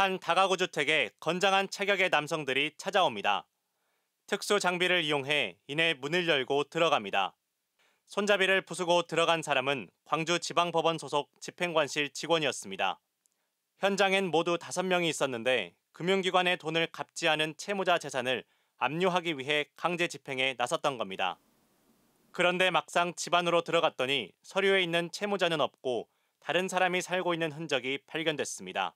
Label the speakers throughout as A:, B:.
A: 한 다가구 주택에 건장한 체격의 남성들이 찾아옵니다. 특수 장비를 이용해 이내 문을 열고 들어갑니다. 손잡이를 부수고 들어간 사람은 광주지방법원 소속 집행관실 직원이었습니다. 현장엔 모두 5명이 있었는데 금융기관의 돈을 갚지 않은 채무자 재산을 압류하기 위해 강제 집행에 나섰던 겁니다. 그런데 막상 집 안으로 들어갔더니 서류에 있는 채무자는 없고 다른 사람이 살고 있는 흔적이 발견됐습니다.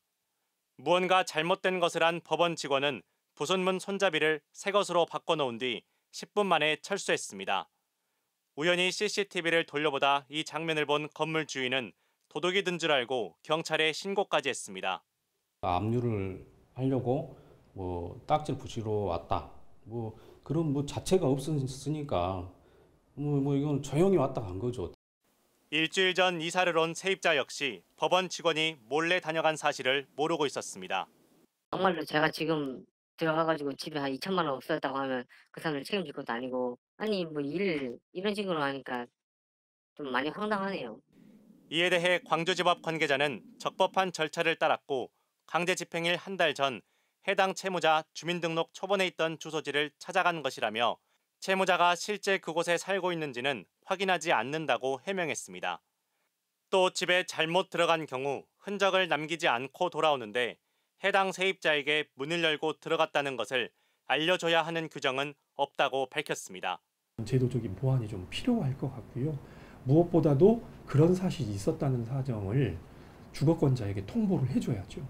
A: 무언가 잘못된 것을 한 법원 직원은 부선문 손잡이를 새 것으로 바꿔놓은 뒤 10분 만에 철수했습니다. 우연히 CCTV를 돌려보다 이 장면을 본 건물 주인은 도둑이 든 줄 알고 경찰에 신고까지 했습니다. 압류를 하려고 뭐 딱지를 붙이러 왔다. 뭐 그런 뭐 자체가 없으니까 뭐, 뭐 이건 조용히 왔다 간 거죠. 일주일 전 이사를 온 세입자 역시 법원 직원이 몰래 다녀간 사실을 모르고 있었습니다. 정말로 제가 지금 들어가가지고 집에 한 2천만 원 없었다고 하면 그 사람을 책임질 것도 아니고 아니 뭐일 이런 식으로 하니까 좀 많이 황당하네요. 이에 대해 광주지법 관계자는 적법한 절차를 따랐고 강제 집행일 한 달 전 해당 채무자 주민등록 초본에 있던 주소지를 찾아간 것이라며 채무자가 실제 그곳에 살고 있는지는 확인하지 않는다고 해명했습니다. 또 집에 잘못 들어간 경우 흔적을 남기지 않고 돌아오는데 해당 세입자에게 문을 열고 들어갔다는 것을 알려줘야 하는 규정은 없다고 밝혔습니다. 제도적인 보완이 좀 필요할 것 같고요. 무엇보다도 그런 사실이 있었다는 사정을 주거권자에게 통보를 해줘야죠.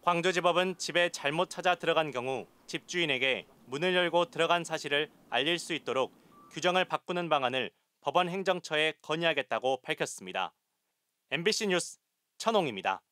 A: 광주지법은 집에 잘못 찾아 들어간 경우 집주인에게 문을 열고 들어간 사실을 알릴 수 있도록 규정을 바꾸는 방안을 법원 행정처에 건의하겠다고 밝혔습니다. MBC 뉴스 천홍입니다.